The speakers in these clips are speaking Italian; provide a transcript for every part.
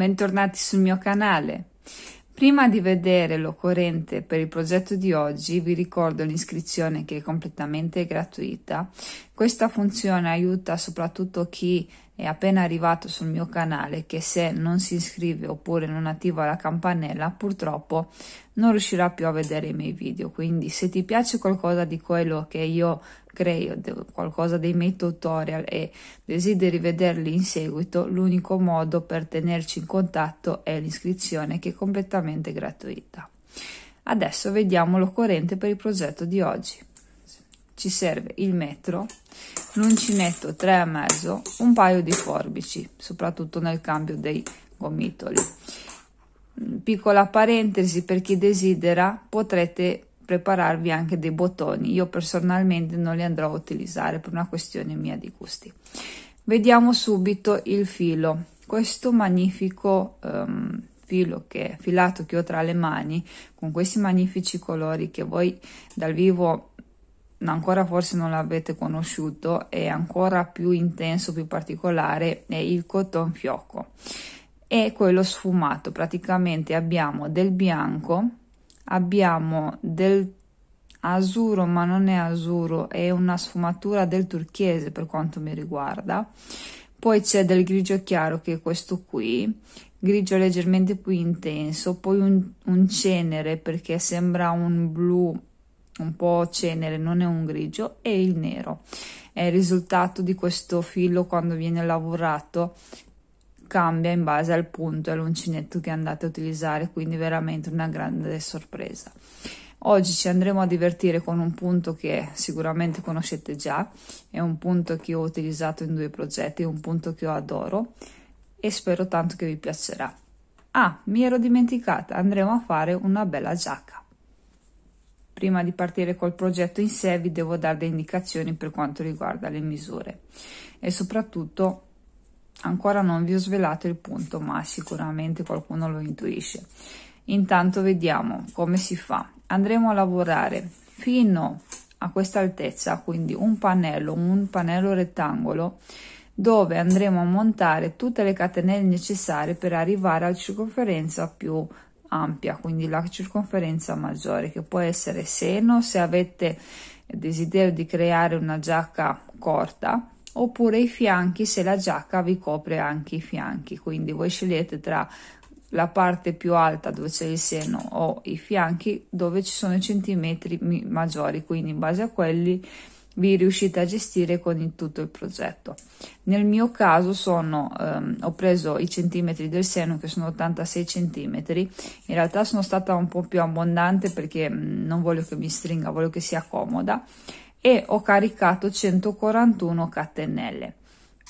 bentornati sul mio canale. Prima di vedere l'occorrente per il progetto di oggi vi ricordo l'iscrizione che è completamente gratuita. Questa funzione aiuta soprattutto chi è appena arrivato sul mio canale che se non si iscrive oppure non attiva la campanella purtroppo non riuscirà più a vedere i miei video quindi se ti piace qualcosa di quello che io creo qualcosa dei miei tutorial e desideri vederli in seguito l'unico modo per tenerci in contatto è l'iscrizione che è completamente gratuita adesso vediamo l'occorrente per il progetto di oggi ci serve il metro, l'uncinetto e mezzo, un paio di forbici, soprattutto nel cambio dei gomitoli. Mm, piccola parentesi, per chi desidera potrete prepararvi anche dei bottoni, io personalmente non li andrò a utilizzare per una questione mia di gusti. Vediamo subito il filo, questo magnifico um, filo che filato che ho tra le mani con questi magnifici colori che voi dal vivo ancora forse non l'avete conosciuto, è ancora più intenso, più particolare, è il cotton fiocco. E quello sfumato, praticamente abbiamo del bianco, abbiamo del azzurro, ma non è azzurro, è una sfumatura del turchese per quanto mi riguarda. Poi c'è del grigio chiaro che è questo qui, grigio leggermente più intenso, poi un, un cenere perché sembra un blu un po' cenere, non è un grigio, e il nero. È il risultato di questo filo quando viene lavorato cambia in base al punto e all'uncinetto che andate a utilizzare, quindi veramente una grande sorpresa. Oggi ci andremo a divertire con un punto che sicuramente conoscete già, è un punto che ho utilizzato in due progetti, è un punto che io adoro e spero tanto che vi piacerà. Ah, mi ero dimenticata, andremo a fare una bella giacca prima di partire col progetto in sé vi devo dare delle indicazioni per quanto riguarda le misure e soprattutto ancora non vi ho svelato il punto ma sicuramente qualcuno lo intuisce intanto vediamo come si fa andremo a lavorare fino a questa altezza quindi un pannello un pannello rettangolo dove andremo a montare tutte le catenelle necessarie per arrivare alla circonferenza più ampia, quindi la circonferenza maggiore, che può essere seno se avete desiderio di creare una giacca corta, oppure i fianchi se la giacca vi copre anche i fianchi, quindi voi scegliete tra la parte più alta dove c'è il seno o i fianchi dove ci sono i centimetri maggiori, quindi in base a quelli vi riuscite a gestire con il, tutto il progetto. Nel mio caso sono, ehm, ho preso i centimetri del seno che sono 86 centimetri, in realtà sono stata un po' più abbondante perché mm, non voglio che mi stringa, voglio che sia comoda e ho caricato 141 catenelle.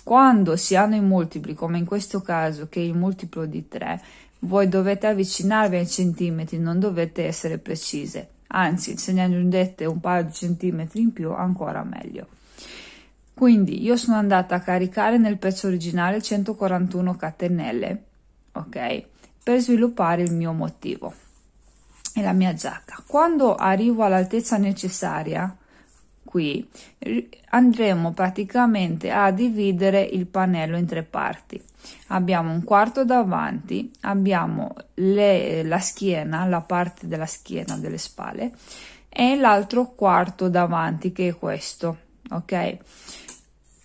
Quando si hanno i multipli, come in questo caso che è il multiplo di 3, voi dovete avvicinarvi ai centimetri, non dovete essere precise anzi se ne aggiungete un paio di centimetri in più ancora meglio. Quindi io sono andata a caricare nel pezzo originale 141 catenelle, ok? Per sviluppare il mio motivo e la mia giacca. Quando arrivo all'altezza necessaria, qui andremo praticamente a dividere il pannello in tre parti abbiamo un quarto davanti abbiamo le, la schiena la parte della schiena delle spalle e l'altro quarto davanti che è questo ok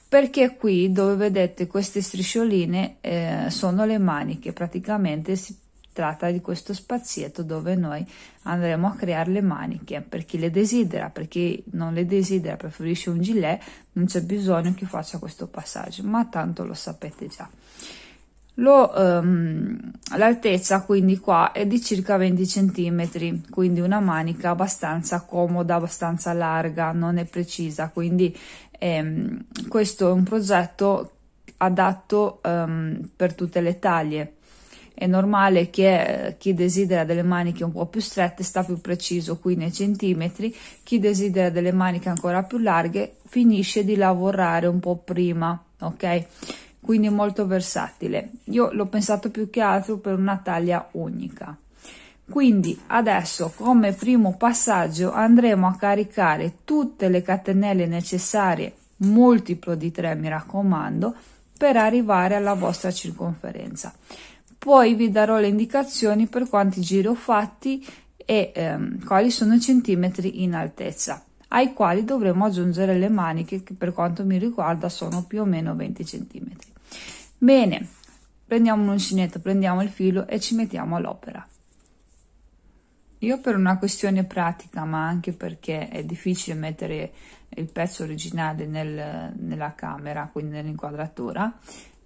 perché qui dove vedete queste striscioline eh, sono le maniche praticamente si tratta di questo spazietto dove noi andremo a creare le maniche per chi le desidera, per chi non le desidera, preferisce un gilet, non c'è bisogno che faccia questo passaggio, ma tanto lo sapete già. Um, l'altezza quindi qua è di circa 20 cm, quindi una manica abbastanza comoda, abbastanza larga, non è precisa, quindi ehm, questo è un progetto adatto um, per tutte le taglie è normale che eh, chi desidera delle maniche un po' più strette sta più preciso qui nei centimetri, chi desidera delle maniche ancora più larghe finisce di lavorare un po' prima, ok? Quindi molto versatile. Io l'ho pensato più che altro per una taglia unica. Quindi adesso come primo passaggio andremo a caricare tutte le catenelle necessarie, multiplo di 3 mi raccomando, per arrivare alla vostra circonferenza poi vi darò le indicazioni per quanti giri ho fatti e ehm, quali sono i centimetri in altezza ai quali dovremo aggiungere le maniche che per quanto mi riguarda sono più o meno 20 centimetri bene prendiamo un uncinetto prendiamo il filo e ci mettiamo all'opera io per una questione pratica ma anche perché è difficile mettere il pezzo originale nel, nella camera quindi nell'inquadratura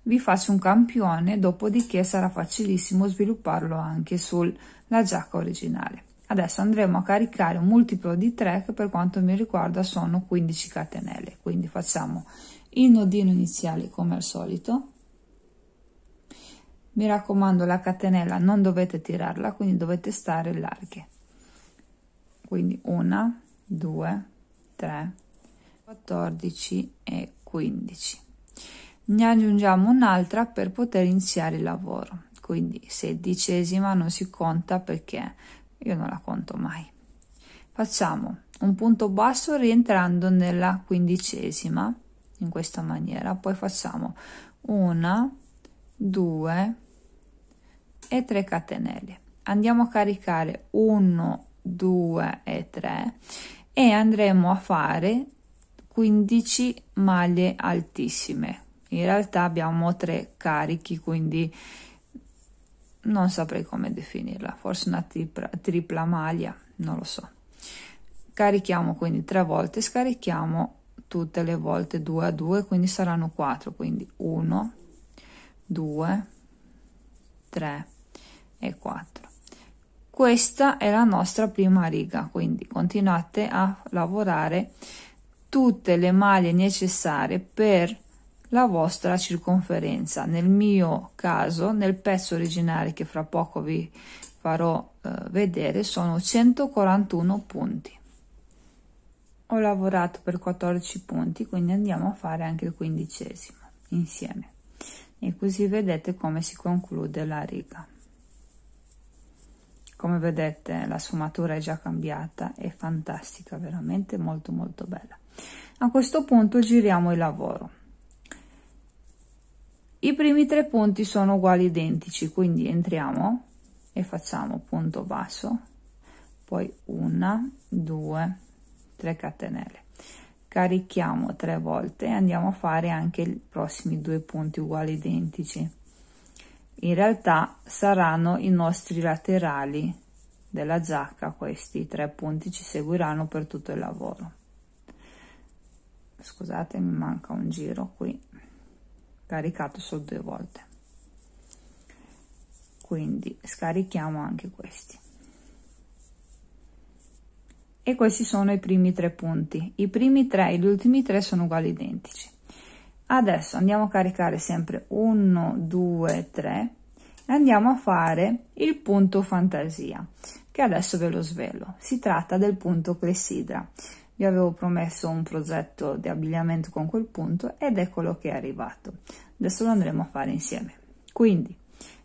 vi faccio un campione dopodiché sarà facilissimo svilupparlo anche sulla giacca originale adesso andremo a caricare un multiplo di 3 che per quanto mi riguarda sono 15 catenelle quindi facciamo il nodino iniziale come al solito mi raccomando la catenella non dovete tirarla quindi dovete stare larghe quindi una 2 3 14 e 15 ne aggiungiamo un'altra per poter iniziare il lavoro quindi sedicesima non si conta perché io non la conto mai facciamo un punto basso rientrando nella quindicesima in questa maniera poi facciamo una due e tre catenelle andiamo a caricare 1 2 e 3 e andremo a fare 15 maglie altissime in realtà abbiamo tre carichi quindi non saprei come definirla forse una tripla, tripla maglia non lo so carichiamo quindi tre volte scarichiamo tutte le volte due a due, quindi saranno quattro, quindi uno, due, tre e quattro. questa è la nostra prima riga quindi continuate a lavorare tutte le maglie necessarie per la vostra circonferenza. Nel mio caso, nel pezzo originale che fra poco vi farò eh, vedere, sono 141 punti. Ho lavorato per 14 punti, quindi andiamo a fare anche il quindicesimo insieme. E così vedete come si conclude la riga. Come vedete la sfumatura è già cambiata, è fantastica, veramente molto molto bella. A questo punto giriamo il lavoro i primi tre punti sono uguali identici, quindi entriamo e facciamo punto basso, poi una, due, tre catenelle. Carichiamo tre volte e andiamo a fare anche i prossimi due punti uguali identici. In realtà saranno i nostri laterali della giacca, questi tre punti ci seguiranno per tutto il lavoro. Scusate, mi manca un giro qui caricato solo due volte quindi scarichiamo anche questi e questi sono i primi tre punti i primi tre e gli ultimi tre sono uguali identici adesso andiamo a caricare sempre 1 2 3 e andiamo a fare il punto fantasia che adesso ve lo svelo si tratta del punto clessidra vi avevo promesso un progetto di abbigliamento con quel punto ed eccolo che è arrivato. Adesso lo andremo a fare insieme. Quindi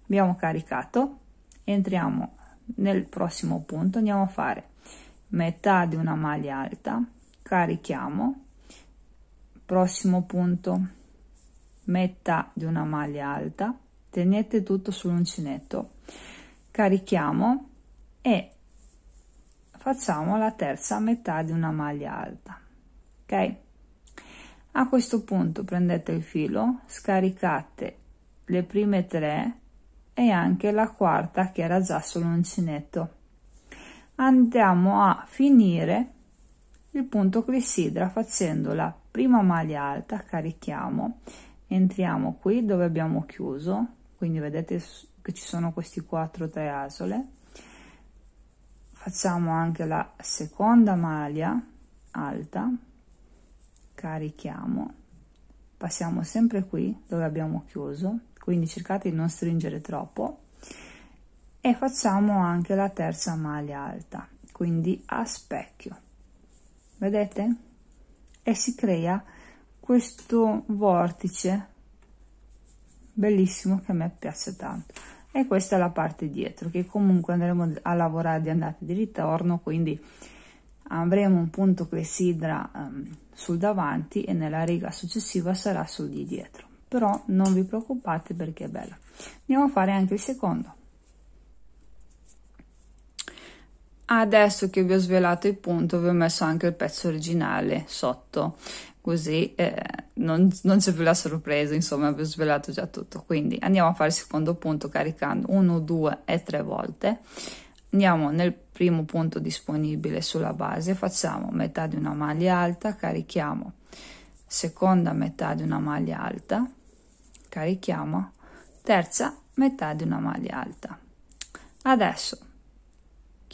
abbiamo caricato, entriamo nel prossimo punto, andiamo a fare metà di una maglia alta, carichiamo, prossimo punto, metà di una maglia alta, tenete tutto sull'uncinetto, carichiamo e facciamo la terza metà di una maglia alta ok a questo punto prendete il filo scaricate le prime tre e anche la quarta che era già sull'uncinetto andiamo a finire il punto clessidra facendo la prima maglia alta carichiamo entriamo qui dove abbiamo chiuso quindi vedete che ci sono questi quattro tre asole facciamo anche la seconda maglia alta carichiamo passiamo sempre qui dove abbiamo chiuso quindi cercate di non stringere troppo e facciamo anche la terza maglia alta quindi a specchio vedete e si crea questo vortice bellissimo che a me piace tanto e questa è la parte dietro che comunque andremo a lavorare di andata e di ritorno quindi avremo un punto che sidra um, sul davanti e nella riga successiva sarà sul di dietro però non vi preoccupate perché è bella andiamo a fare anche il secondo adesso che vi ho svelato il punto vi ho messo anche il pezzo originale sotto così eh, non, non, c'è più la sorpresa, insomma, vi ho svelato già tutto. Quindi andiamo a fare il secondo punto caricando 1, 2 e 3 volte. Andiamo nel primo punto disponibile sulla base, facciamo metà di una maglia alta, carichiamo seconda metà di una maglia alta, carichiamo terza metà di una maglia alta. Adesso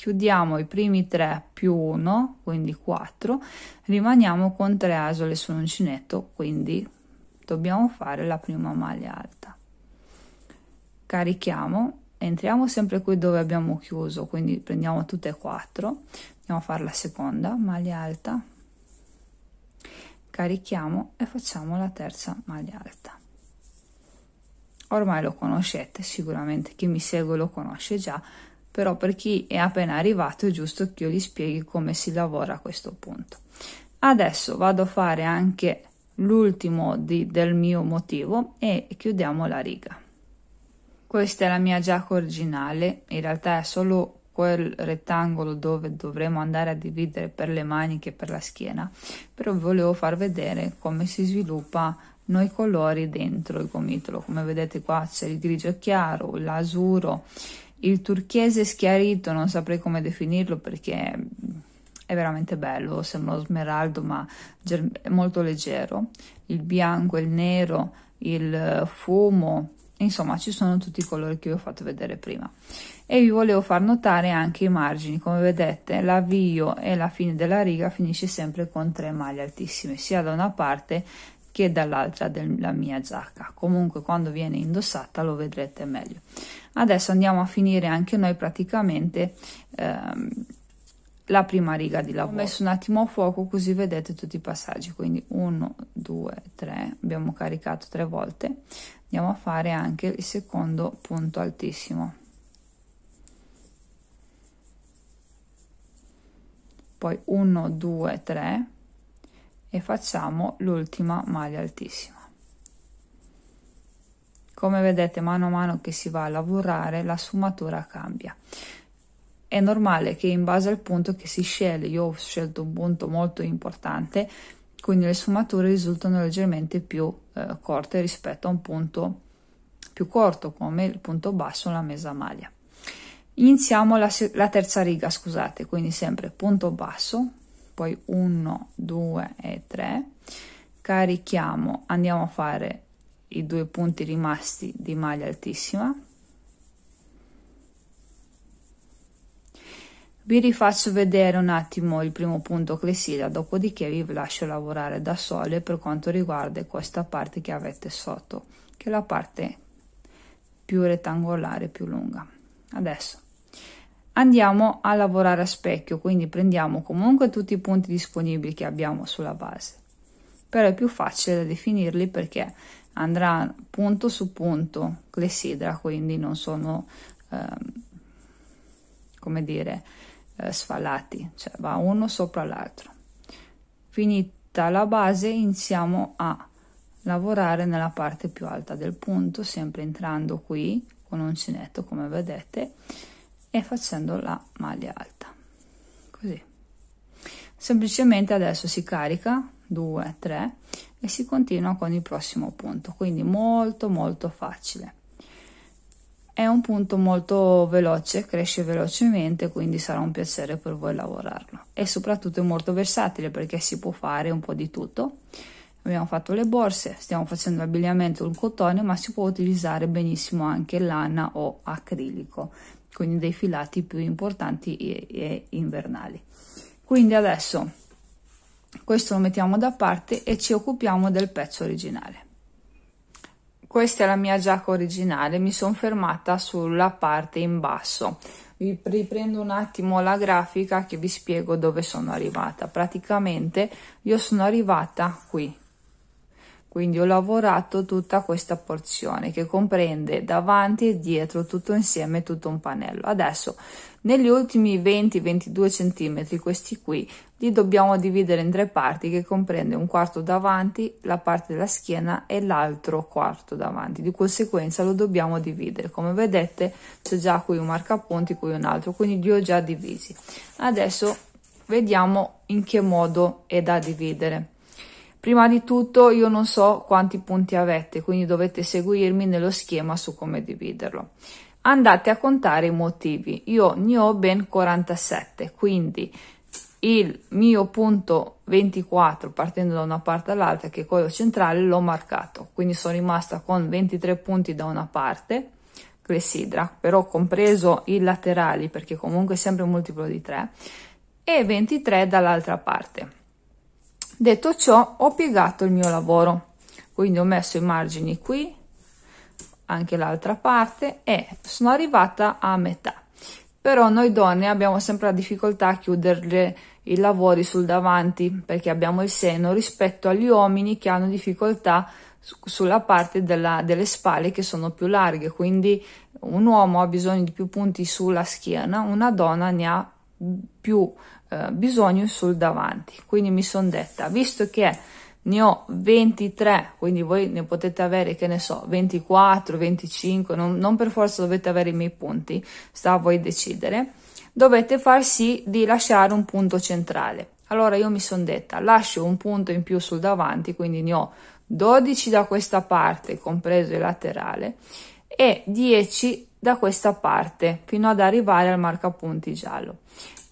chiudiamo i primi 3 più 1, quindi 4, rimaniamo con 3 asole sull'uncinetto, quindi dobbiamo fare la prima maglia alta. Carichiamo, entriamo sempre qui dove abbiamo chiuso, quindi prendiamo tutte e 4, andiamo a fare la seconda maglia alta, carichiamo e facciamo la terza maglia alta. Ormai lo conoscete, sicuramente chi mi segue lo conosce già, però per chi è appena arrivato è giusto che io gli spieghi come si lavora a questo punto. Adesso vado a fare anche l'ultimo del mio motivo e chiudiamo la riga. Questa è la mia giacca originale, in realtà è solo quel rettangolo dove dovremo andare a dividere per le maniche e per la schiena, però volevo far vedere come si sviluppa noi colori dentro il gomitolo. Come vedete qua c'è il grigio chiaro, l'asuro il turchese schiarito, non saprei come definirlo perché è veramente bello, sembra uno smeraldo ma è molto leggero, il bianco, il nero, il fumo, insomma ci sono tutti i colori che vi ho fatto vedere prima e vi volevo far notare anche i margini come vedete l'avvio e la fine della riga finisce sempre con tre maglie altissime sia da una parte che dall'altra della mia giacca. Comunque quando viene indossata lo vedrete meglio. Adesso andiamo a finire anche noi praticamente ehm, la prima riga di lavoro. Ho messo un attimo a fuoco così vedete tutti i passaggi, quindi 1, 2, 3, abbiamo caricato tre volte. Andiamo a fare anche il secondo punto altissimo. Poi 1, 2, 3 e facciamo l'ultima maglia altissima come vedete mano a mano che si va a lavorare la sfumatura cambia è normale che in base al punto che si sceglie io ho scelto un punto molto importante quindi le sfumature risultano leggermente più eh, corte rispetto a un punto più corto come il punto basso la mesa maglia iniziamo la, la terza riga scusate quindi sempre punto basso poi 1, 2 e 3, carichiamo, andiamo a fare i due punti rimasti di maglia altissima, vi rifaccio vedere un attimo il primo punto clesida dopodiché vi lascio lavorare da sole per quanto riguarda questa parte che avete sotto che è la parte più rettangolare più lunga adesso andiamo a lavorare a specchio quindi prendiamo comunque tutti i punti disponibili che abbiamo sulla base però è più facile da definirli perché andrà punto su punto clessidra quindi non sono ehm, come dire eh, sfalati cioè va uno sopra l'altro finita la base iniziamo a lavorare nella parte più alta del punto sempre entrando qui con uncinetto come vedete e facendo la maglia alta così semplicemente adesso si carica 2 3 e si continua con il prossimo punto quindi molto molto facile è un punto molto veloce cresce velocemente quindi sarà un piacere per voi lavorarlo e soprattutto è molto versatile perché si può fare un po di tutto abbiamo fatto le borse stiamo facendo l'abbigliamento in cotone ma si può utilizzare benissimo anche lana o acrilico quindi dei filati più importanti e, e invernali. Quindi adesso questo lo mettiamo da parte e ci occupiamo del pezzo originale. Questa è la mia giacca originale, mi sono fermata sulla parte in basso. Vi riprendo un attimo la grafica che vi spiego dove sono arrivata. Praticamente io sono arrivata qui, quindi ho lavorato tutta questa porzione che comprende davanti e dietro tutto insieme tutto un pannello adesso negli ultimi 20-22 centimetri questi qui li dobbiamo dividere in tre parti che comprende un quarto davanti la parte della schiena e l'altro quarto davanti di conseguenza lo dobbiamo dividere come vedete c'è già qui un marcapunti qui un altro quindi li ho già divisi adesso vediamo in che modo è da dividere Prima di tutto io non so quanti punti avete, quindi dovete seguirmi nello schema su come dividerlo. Andate a contare i motivi. Io ne ho ben 47, quindi il mio punto 24 partendo da una parte all'altra che è quello centrale l'ho marcato quindi sono rimasta con 23 punti da una parte clessidra però compreso i laterali perché comunque è sempre un multiplo di 3 e 23 dall'altra parte detto ciò ho piegato il mio lavoro quindi ho messo i margini qui anche l'altra parte e sono arrivata a metà però noi donne abbiamo sempre la difficoltà a chiudere i lavori sul davanti perché abbiamo il seno rispetto agli uomini che hanno difficoltà sulla parte della, delle spalle che sono più larghe quindi un uomo ha bisogno di più punti sulla schiena una donna ne ha più eh, bisogno sul davanti. Quindi mi sono detta, visto che ne ho 23, quindi voi ne potete avere, che ne so, 24, 25, non, non per forza dovete avere i miei punti, sta a voi decidere, dovete far sì di lasciare un punto centrale. Allora io mi sono detta, lascio un punto in più sul davanti, quindi ne ho 12 da questa parte, compreso il laterale, e 10 da questa parte fino ad arrivare al marcapunti giallo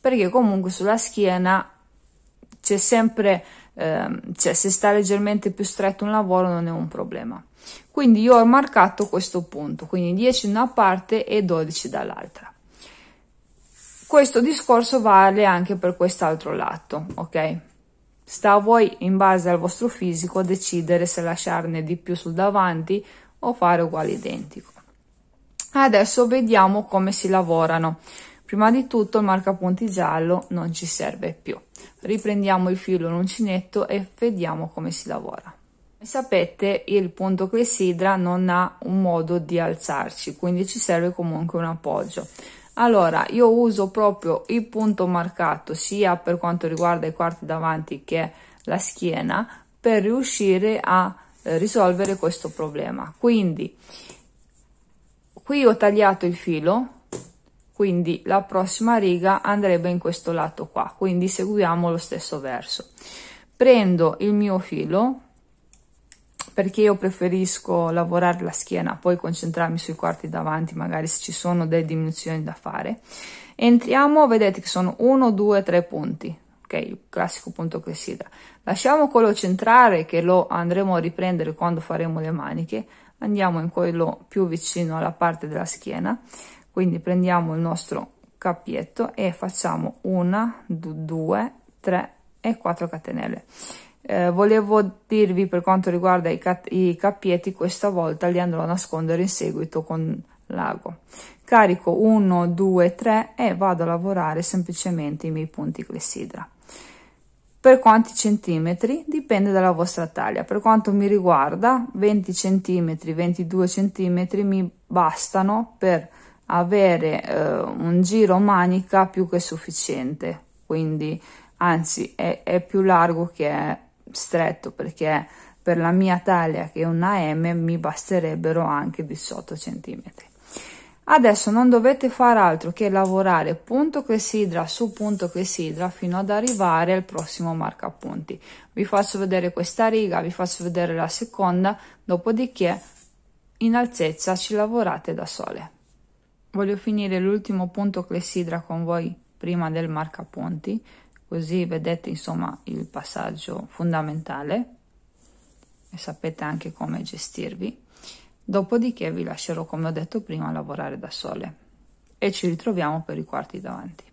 perché comunque sulla schiena c'è sempre ehm, cioè se sta leggermente più stretto un lavoro non è un problema quindi io ho marcato questo punto quindi 10 da una parte e 12 dall'altra questo discorso vale anche per quest'altro lato ok sta a voi in base al vostro fisico decidere se lasciarne di più sul davanti o fare uguale identico Adesso vediamo come si lavorano. Prima di tutto il marcapunti giallo non ci serve più. Riprendiamo il filo in uncinetto e vediamo come si lavora. Come sapete il punto clessidra non ha un modo di alzarci, quindi ci serve comunque un appoggio. Allora, io uso proprio il punto marcato sia per quanto riguarda i quarti davanti che la schiena per riuscire a eh, risolvere questo problema. Quindi qui ho tagliato il filo quindi la prossima riga andrebbe in questo lato qua quindi seguiamo lo stesso verso prendo il mio filo perché io preferisco lavorare la schiena poi concentrarmi sui quarti davanti magari se ci sono delle diminuzioni da fare entriamo vedete che sono 1 2 3 punti ok il classico punto che clessidra lasciamo quello centrale che lo andremo a riprendere quando faremo le maniche andiamo in quello più vicino alla parte della schiena quindi prendiamo il nostro cappietto e facciamo una due tre e quattro catenelle eh, volevo dirvi per quanto riguarda i, i cappietti questa volta li andrò a nascondere in seguito con l'ago carico 1 2 3 e vado a lavorare semplicemente i miei punti clessidra per quanti centimetri dipende dalla vostra taglia per quanto mi riguarda 20 centimetri 22 centimetri mi bastano per avere eh, un giro manica più che sufficiente quindi anzi è, è più largo che stretto perché per la mia taglia che è una M mi basterebbero anche 18 centimetri Adesso non dovete fare altro che lavorare punto clessidra su punto clessidra fino ad arrivare al prossimo marca marcapunti. Vi faccio vedere questa riga, vi faccio vedere la seconda, dopodiché in altezza ci lavorate da sole. Voglio finire l'ultimo punto clessidra con voi prima del marca punti, così vedete insomma il passaggio fondamentale e sapete anche come gestirvi. Dopodiché vi lascerò, come ho detto prima, lavorare da sole e ci ritroviamo per i quarti davanti.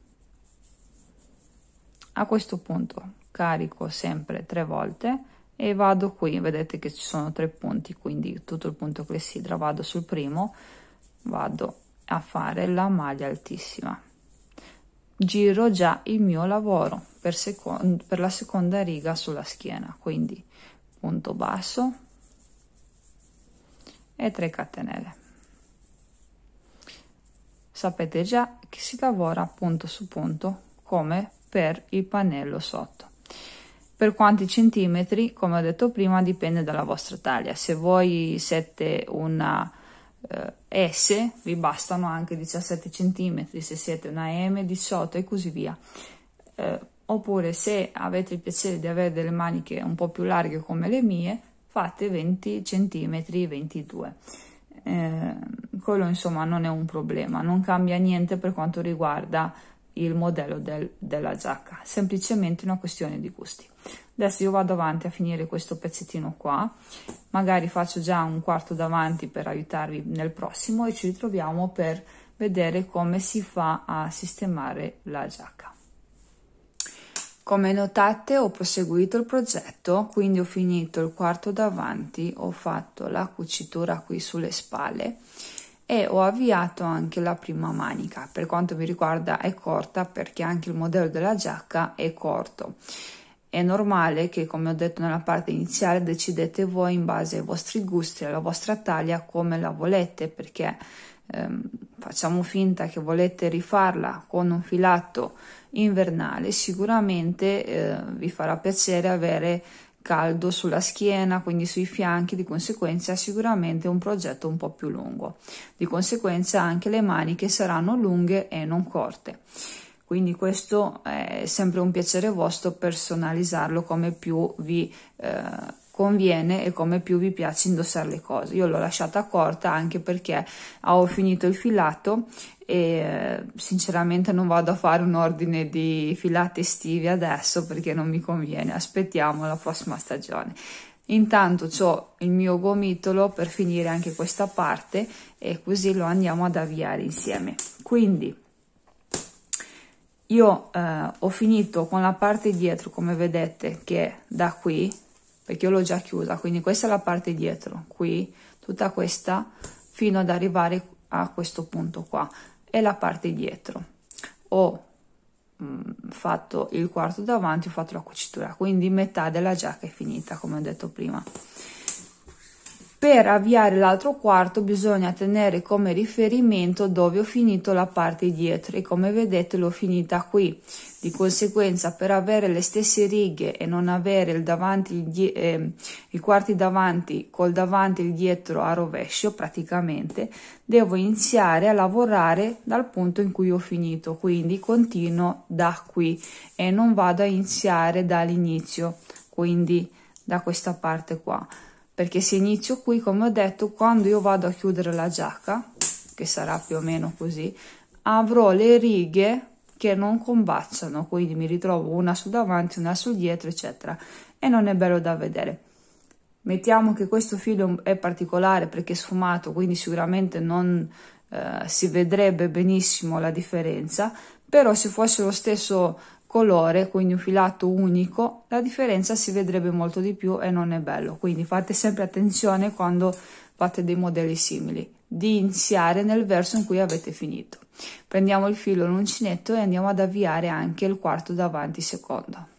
A questo punto carico sempre tre volte e vado qui, vedete che ci sono tre punti, quindi tutto il punto clessidra, vado sul primo, vado a fare la maglia altissima. Giro già il mio lavoro per, per la seconda riga sulla schiena, quindi punto basso, e 3 catenelle sapete già che si lavora punto su punto come per il pannello sotto per quanti centimetri come ho detto prima dipende dalla vostra taglia se voi siete una eh, S vi bastano anche 17 centimetri se siete una M 18 e così via eh, oppure se avete il piacere di avere delle maniche un po' più larghe come le mie fate 20 cm 22 eh, quello insomma non è un problema non cambia niente per quanto riguarda il modello del, della giacca semplicemente una questione di gusti adesso io vado avanti a finire questo pezzettino qua magari faccio già un quarto davanti per aiutarvi nel prossimo e ci ritroviamo per vedere come si fa a sistemare la giacca come notate ho proseguito il progetto, quindi ho finito il quarto davanti, ho fatto la cucitura qui sulle spalle e ho avviato anche la prima manica. Per quanto mi riguarda è corta perché anche il modello della giacca è corto. È normale che, come ho detto nella parte iniziale, decidete voi in base ai vostri gusti, alla vostra taglia, come la volete, perché ehm, facciamo finta che volete rifarla con un filato invernale, sicuramente eh, vi farà piacere avere caldo sulla schiena, quindi sui fianchi, di conseguenza sicuramente un progetto un po' più lungo. Di conseguenza anche le maniche saranno lunghe e non corte. Quindi questo è sempre un piacere vostro personalizzarlo come più vi eh, conviene e come più vi piace indossare le cose. Io l'ho lasciata corta anche perché ho finito il filato e sinceramente non vado a fare un ordine di filati estivi adesso perché non mi conviene, aspettiamo la prossima stagione. Intanto ho il mio gomitolo per finire anche questa parte e così lo andiamo ad avviare insieme. Quindi io eh, ho finito con la parte dietro come vedete che da qui perché io l'ho già chiusa quindi questa è la parte dietro qui tutta questa fino ad arrivare a questo punto qua è la parte dietro ho mh, mm, fatto il quarto davanti ho fatto la cucitura quindi metà della giacca è finita come ho detto prima per avviare l'altro quarto bisogna tenere come riferimento dove ho finito la parte dietro e come vedete l'ho finita qui di conseguenza, per avere le stesse righe e non avere il davanti, il eh, i quarti davanti col davanti e il dietro a rovescio, praticamente, devo iniziare a lavorare dal punto in cui ho finito. Quindi continuo da qui e non vado a iniziare dall'inizio, quindi da questa parte qua. Perché se inizio qui, come ho detto, quando io vado a chiudere la giacca, che sarà più o meno così, avrò le righe che non combaciano, quindi mi ritrovo una su davanti, una su dietro, eccetera, e non è bello da vedere. Mettiamo che questo filo è particolare perché è sfumato, quindi sicuramente non eh, si vedrebbe benissimo la differenza, però se fosse lo stesso colore, quindi un filato unico, la differenza si vedrebbe molto di più e non è bello. Quindi fate sempre attenzione quando fate dei modelli simili, di iniziare nel verso in cui avete finito. Prendiamo il filo l'uncinetto e andiamo ad avviare anche il quarto davanti secondo.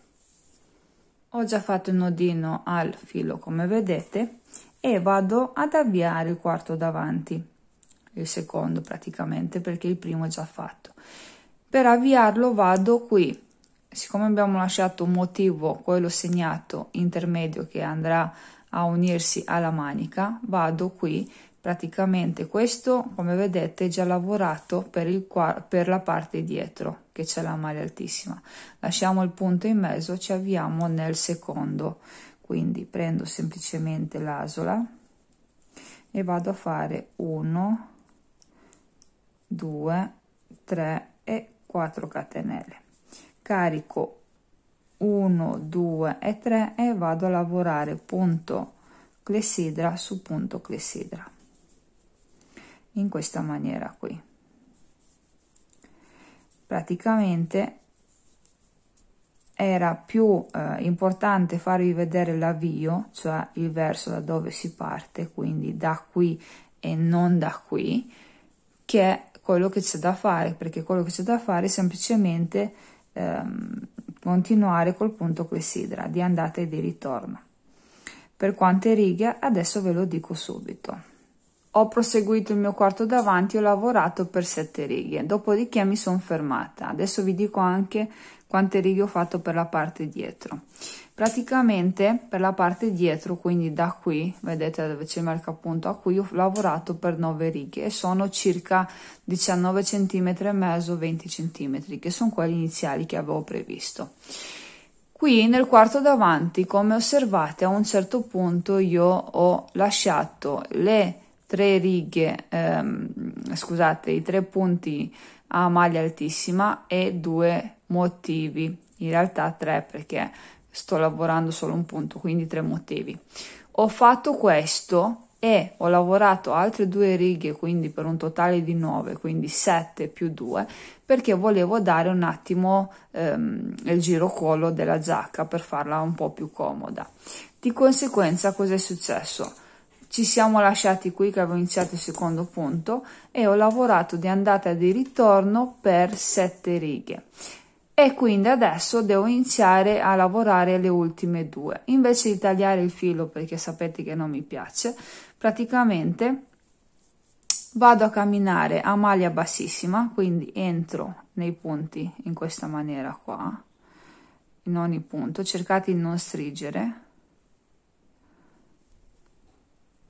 Ho già fatto il nodino al filo come vedete e vado ad avviare il quarto davanti, il secondo praticamente perché il primo è già fatto. Per avviarlo vado qui, siccome abbiamo lasciato un motivo, quello segnato intermedio che andrà a unirsi alla manica, vado qui praticamente questo come vedete è già lavorato per, il, per la parte dietro che c'è la maglia altissima lasciamo il punto in mezzo ci avviamo nel secondo quindi prendo semplicemente l'asola e vado a fare 1 2 3 e 4 catenelle carico 1 2 e 3 e vado a lavorare punto clessidra su punto clessidra in questa maniera qui praticamente era più eh, importante farvi vedere l'avvio cioè il verso da dove si parte quindi da qui e non da qui che quello che c'è da fare perché quello che c'è da fare è semplicemente ehm, continuare col punto clessidra di andata e di ritorno per quante righe adesso ve lo dico subito ho proseguito il mio quarto davanti ho lavorato per sette righe dopodiché mi sono fermata adesso vi dico anche quante righe ho fatto per la parte dietro praticamente per la parte dietro quindi da qui vedete dove c'è il marcapunto a cui ho lavorato per 9 righe e sono circa 19 cm e mezzo 20 cm che sono quelli iniziali che avevo previsto Qui nel quarto davanti, come osservate, a un certo punto io ho lasciato le tre righe, ehm, scusate, i tre punti a maglia altissima e due motivi, in realtà tre perché sto lavorando solo un punto, quindi tre motivi. Ho fatto questo e ho lavorato altre due righe, quindi per un totale di 9, quindi 7 più 2, perché volevo dare un attimo ehm, il giro collo della giacca per farla un po' più comoda. Di conseguenza cosa è successo? ci siamo lasciati qui che avevo iniziato il secondo punto e ho lavorato di andata e di ritorno per sette righe e quindi adesso devo iniziare a lavorare le ultime due invece di tagliare il filo perché sapete che non mi piace praticamente vado a camminare a maglia bassissima quindi entro nei punti in questa maniera qua in ogni punto cercate di non stringere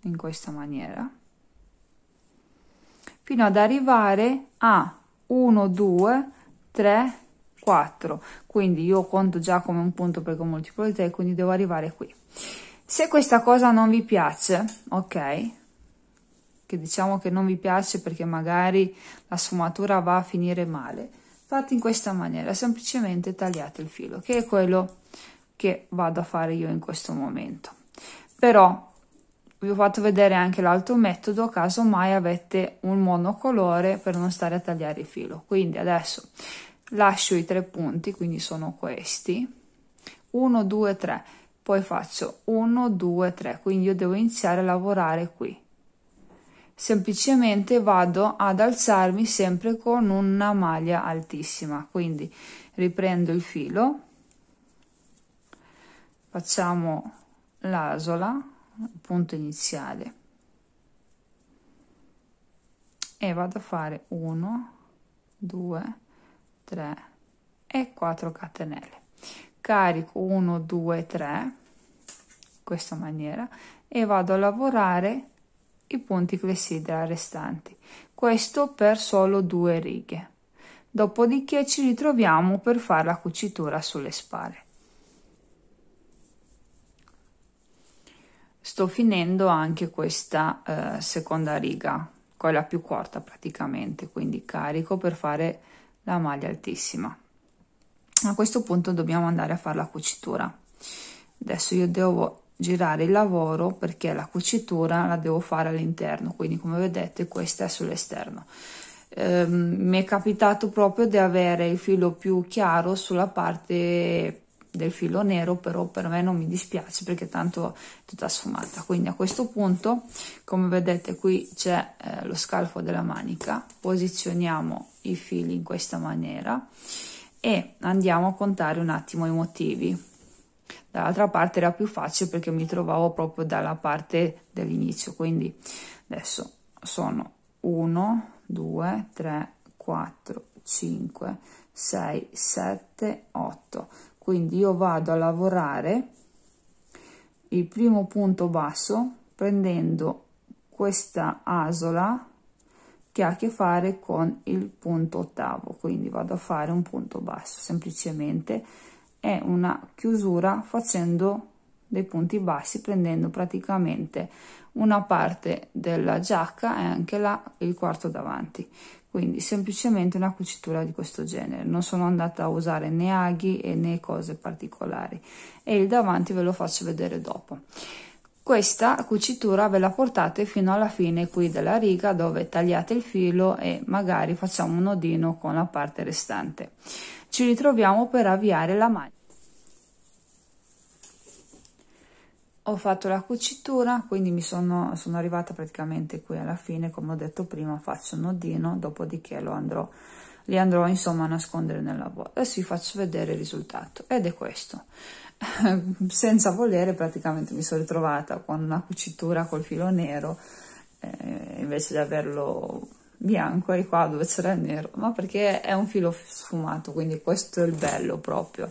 in questa maniera fino ad arrivare a 1 2 3 4 quindi io conto già come un punto perché ho multiplo di 3 quindi devo arrivare qui se questa cosa non vi piace ok che diciamo che non vi piace perché magari la sfumatura va a finire male fate in questa maniera semplicemente tagliate il filo che è quello che vado a fare io in questo momento però vi ho fatto vedere anche l'altro metodo caso mai avete un monocolore per non stare a tagliare il filo quindi adesso lascio i tre punti quindi sono questi 1 2 3 poi faccio 1 2 3 quindi io devo iniziare a lavorare qui semplicemente vado ad alzarmi sempre con una maglia altissima quindi riprendo il filo facciamo l'asola punto iniziale e vado a fare 1 2 3 e 4 catenelle carico 1 2 3 in questa maniera e vado a lavorare i punti che clessidra restanti questo per solo due righe dopodiché ci ritroviamo per fare la cucitura sulle spalle sto finendo anche questa eh, seconda riga quella più corta praticamente quindi carico per fare la maglia altissima a questo punto dobbiamo andare a fare la cucitura adesso io devo girare il lavoro perché la cucitura la devo fare all'interno quindi come vedete questa è sull'esterno ehm, mi è capitato proprio di avere il filo più chiaro sulla parte del filo nero però per me non mi dispiace perché tanto è tutta sfumata quindi a questo punto come vedete qui c'è eh, lo scalfo della manica posizioniamo i fili in questa maniera e andiamo a contare un attimo i motivi dall'altra parte era più facile perché mi trovavo proprio dalla parte dell'inizio quindi adesso sono 1 2 3 4 5 6 7 8 quindi io vado a lavorare il primo punto basso prendendo questa asola che ha a che fare con il punto ottavo quindi vado a fare un punto basso semplicemente è una chiusura facendo dei punti bassi prendendo praticamente una parte della giacca e anche là il quarto davanti quindi semplicemente una cucitura di questo genere non sono andata a usare né aghi né cose particolari e il davanti ve lo faccio vedere dopo questa cucitura ve la portate fino alla fine qui della riga dove tagliate il filo e magari facciamo un nodino con la parte restante ci ritroviamo per avviare la maglia ho fatto la cucitura quindi mi sono, sono arrivata praticamente qui alla fine come ho detto prima faccio un nodino dopodiché lo andrò li andrò insomma a nascondere nella vuota adesso vi faccio vedere il risultato ed è questo senza volere praticamente mi sono ritrovata con una cucitura col filo nero eh, invece di averlo bianco e qua dove c'era il nero ma perché è un filo sfumato quindi questo è il bello proprio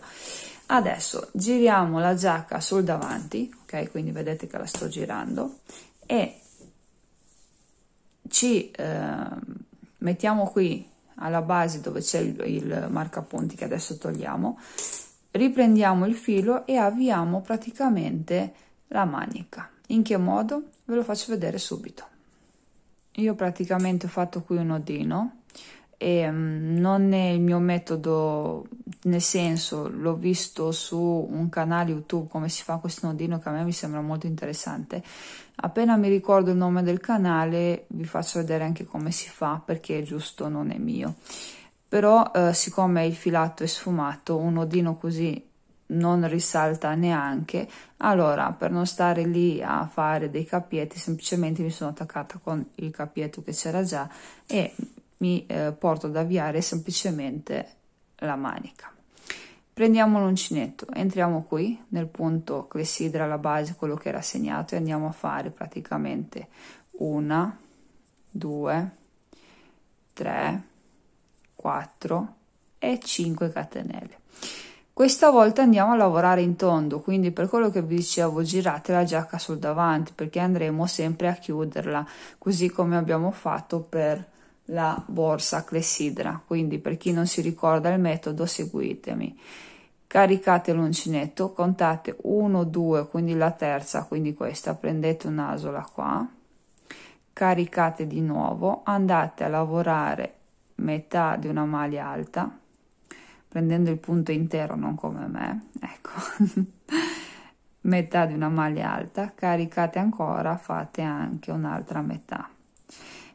Adesso giriamo la giacca sul davanti, ok? Quindi vedete che la sto girando e ci eh, mettiamo qui alla base dove c'è il, il marcapunti che adesso togliamo, riprendiamo il filo e avviamo praticamente la manica. In che modo? Ve lo faccio vedere subito. Io praticamente ho fatto qui un nodino e mm, non è il mio metodo, nel senso l'ho visto su un canale YouTube come si fa questo nodino che a me mi sembra molto interessante. Appena mi ricordo il nome del canale vi faccio vedere anche come si fa perché è giusto non è mio. Però eh, siccome il filato è sfumato, un nodino così non risalta neanche, allora per non stare lì a fare dei cappietti semplicemente mi sono attaccata con il cappietto che c'era già e mi eh, porto ad avviare semplicemente la manica. Prendiamo l'uncinetto, entriamo qui nel punto che desidera la base, quello che era segnato e andiamo a fare praticamente una, due, tre, quattro e cinque catenelle. Questa volta andiamo a lavorare in tondo, quindi per quello che vi dicevo girate la giacca sul davanti perché andremo sempre a chiuderla, così come abbiamo fatto per la borsa clessidra quindi per chi non si ricorda il metodo seguitemi caricate l'uncinetto contate 1 2 quindi la terza quindi questa prendete un'asola qua caricate di nuovo andate a lavorare metà di una maglia alta prendendo il punto intero non come me ecco metà di una maglia alta caricate ancora fate anche un'altra metà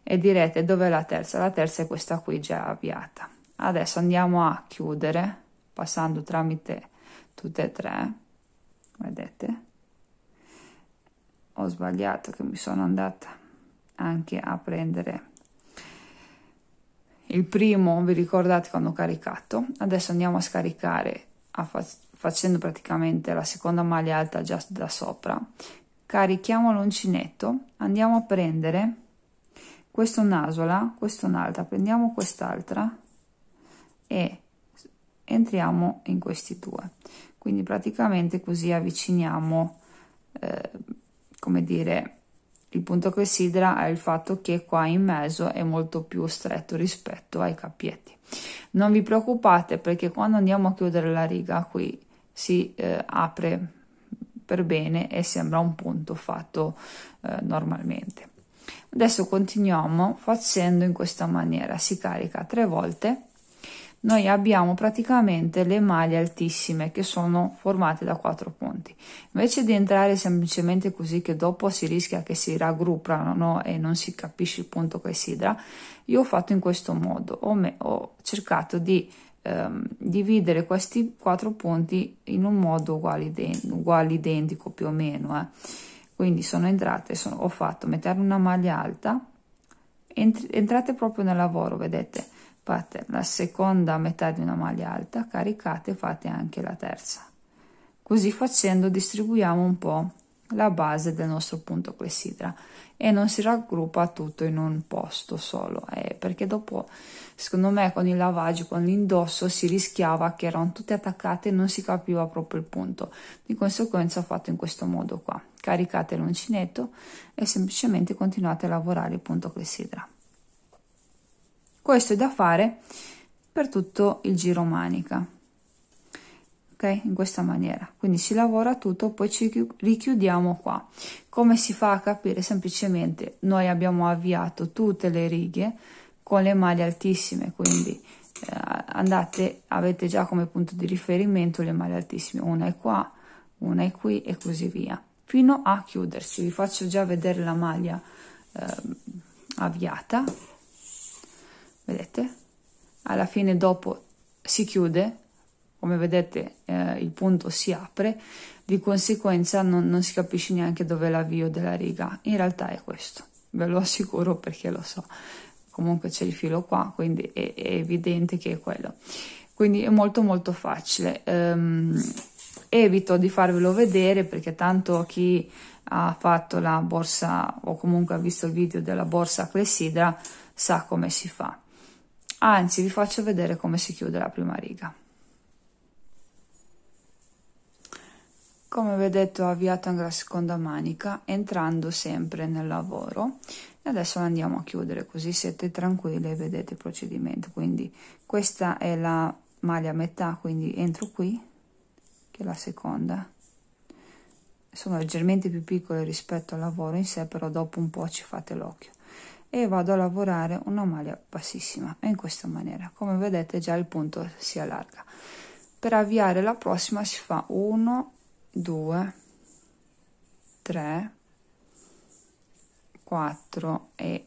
e direte dov'è la terza? La terza è questa qui già avviata. Adesso andiamo a chiudere passando tramite tutte e tre, vedete? Ho sbagliato che mi sono andata anche a prendere il primo, vi ricordate quando ho caricato? Adesso andiamo a scaricare a fa facendo praticamente la seconda maglia alta già da sopra. Carichiamo l'uncinetto, andiamo a prendere questo nasola questo un'altra prendiamo quest'altra e entriamo in questi due quindi praticamente così avviciniamo eh, come dire il punto che sidra è il fatto che qua in mezzo è molto più stretto rispetto ai cappietti non vi preoccupate perché quando andiamo a chiudere la riga qui si eh, apre per bene e sembra un punto fatto eh, normalmente adesso continuiamo facendo in questa maniera si carica tre volte noi abbiamo praticamente le maglie altissime che sono formate da quattro punti invece di entrare semplicemente così che dopo si rischia che si raggruppano e non si capisce il punto che si idra io ho fatto in questo modo ho, me, ho cercato di ehm, dividere questi quattro punti in un modo uguale, uguale identico più o meno eh quindi sono entrate, sono, ho fatto mettere una maglia alta, entri, entrate proprio nel lavoro, vedete, fate la seconda metà di una maglia alta, caricate, fate anche la terza. Così facendo distribuiamo un po' la base del nostro punto clessidra e non si raggruppa tutto in un posto solo eh, perché dopo secondo me con il lavaggio con l'indosso si rischiava che erano tutte attaccate e non si capiva proprio il punto di conseguenza ho fatto in questo modo qua caricate l'uncinetto e semplicemente continuate a lavorare il punto clessidra questo è da fare per tutto il giro manica ok in questa maniera quindi si lavora tutto poi ci richiudiamo qua come si fa a capire semplicemente noi abbiamo avviato tutte le righe con le maglie altissime quindi eh, andate avete già come punto di riferimento le maglie altissime una è qua una è qui e così via fino a chiudersi vi faccio già vedere la maglia eh, avviata vedete alla fine dopo si chiude come vedete eh, il punto si apre, di conseguenza non, non si capisce neanche dove l'avvio della riga, in realtà è questo, ve lo assicuro perché lo so, comunque c'è il filo qua, quindi è, è, evidente che è quello, quindi è molto molto facile, ehm, evito di farvelo vedere perché tanto chi ha fatto la borsa o comunque ha visto il video della borsa clessidra sa come si fa, anzi vi faccio vedere come si chiude la prima riga. Come vedete ho avviato anche la seconda manica entrando sempre nel lavoro e adesso andiamo a chiudere così siete tranquilli e vedete il procedimento. Quindi questa è la maglia a metà, quindi entro qui che è la seconda. Sono leggermente più piccole rispetto al lavoro in sé, però dopo un po' ci fate l'occhio e vado a lavorare una maglia bassissima in questa maniera come vedete già il punto si allarga per avviare la prossima si fa 1 2 3 4 e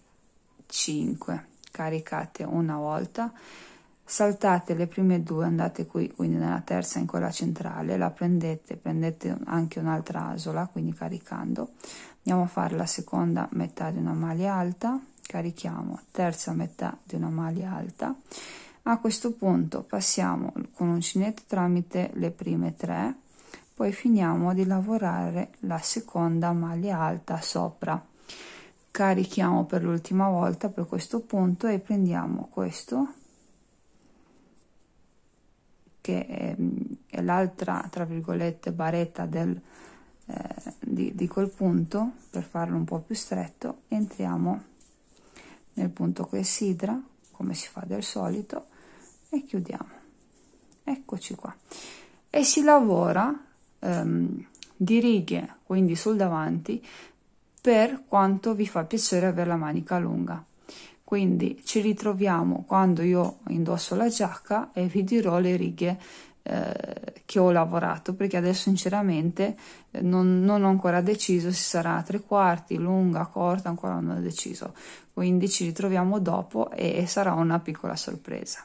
5 caricate una volta saltate le prime due andate qui quindi nella terza in quella centrale la prendete prendete anche un'altra asola quindi caricando andiamo a fare la seconda metà di una maglia alta carichiamo terza metà di una maglia alta a questo punto passiamo con uncinetto tramite le prime tre poi finiamo di lavorare la seconda maglia alta sopra carichiamo per l'ultima volta per questo punto e prendiamo questo che è, è l'altra tra virgolette baretta del, eh, di, di quel punto per farlo un po più stretto entriamo nel punto che sidra come si fa del solito e chiudiamo eccoci qua e si lavora ehm, di righe, quindi sul davanti, per quanto vi fa piacere avere la manica lunga. Quindi ci ritroviamo quando io indosso la giacca e vi dirò le righe eh, che ho lavorato perché adesso sinceramente eh, non, non ho ancora deciso se sarà tre quarti, lunga, corta, ancora non ho deciso. Quindi ci ritroviamo dopo e sarà una piccola sorpresa.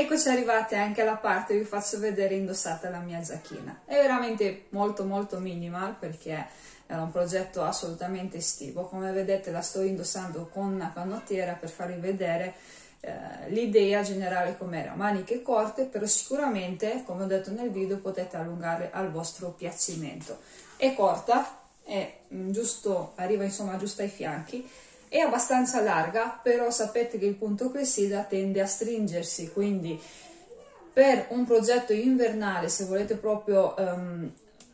Eccoci se arrivate anche alla parte vi faccio vedere indossata la mia giacchina. È veramente molto molto minimal perché è un progetto assolutamente estivo. Come vedete la sto indossando con una canottiera per farvi vedere eh, l'idea generale com'era. Maniche corte però sicuramente, come ho detto nel video, potete allungare al vostro piacimento. È corta, è mm, giusto, arriva insomma giusto ai fianchi è abbastanza larga, però sapete che il punto Cressida tende a stringersi, quindi per un progetto invernale, se volete proprio um,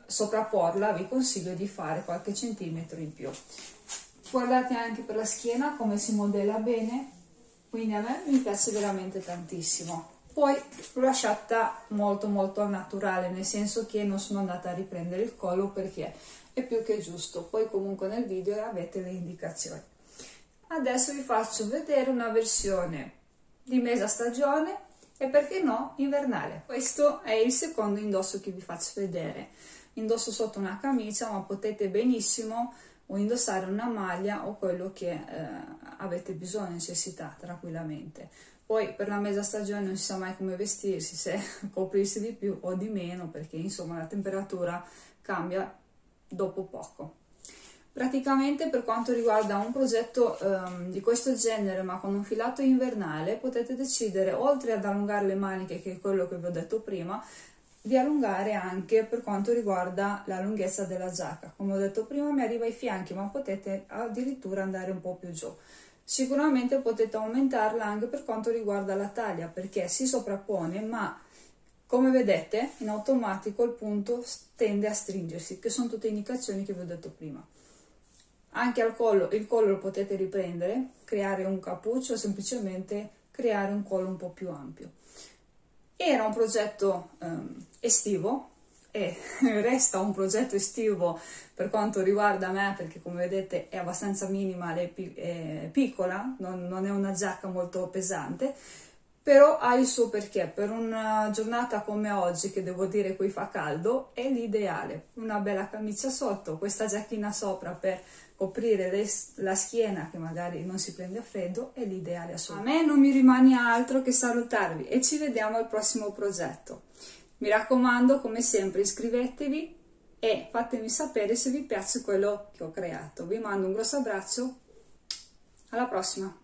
sovrapporla, vi consiglio di fare qualche centimetro in più. Guardate anche per la schiena come si modella bene, quindi a me mi piace veramente tantissimo. Poi l'ho lasciata molto molto naturale, nel senso che non sono andata a riprendere il collo perché è più che giusto. Poi comunque nel video avete le indicazioni. Adesso vi faccio vedere una versione di mesa stagione e perché no invernale. Questo è il secondo indosso che vi faccio vedere. Indosso sotto una camicia ma potete benissimo o indossare una maglia o quello che eh, avete bisogno, necessità tranquillamente. Poi per la mesa stagione non si sa mai come vestirsi, se coprirsi di più o di meno perché insomma la temperatura cambia dopo poco. Praticamente per quanto riguarda un progetto um, di questo genere ma con un filato invernale potete decidere oltre ad allungare le maniche che è quello che vi ho detto prima di allungare anche per quanto riguarda la lunghezza della giacca. Come ho detto prima mi arriva ai fianchi ma potete addirittura andare un po' più giù. Sicuramente potete aumentarla anche per quanto riguarda la taglia perché si sovrappone ma come vedete in automatico il punto tende a stringersi che sono tutte indicazioni che vi ho detto prima. Anche al collo, il collo lo potete riprendere, creare un cappuccio, semplicemente creare un collo un po' più ampio. Era un progetto ehm, estivo e resta un progetto estivo per quanto riguarda me perché come vedete è abbastanza minimale e piccola, non, non è una giacca molto pesante, però ha il suo perché, per una giornata come oggi che devo dire qui fa caldo è l'ideale, una bella camicia sotto, questa giacchina sopra per coprire la schiena che magari non si prende freddo è l'ideale assolutamente. A me non mi rimane altro che salutarvi e ci vediamo al prossimo progetto. Mi raccomando, come sempre, iscrivetevi e fatemi sapere se vi piace quello che ho creato. Vi mando un grosso abbraccio, alla prossima!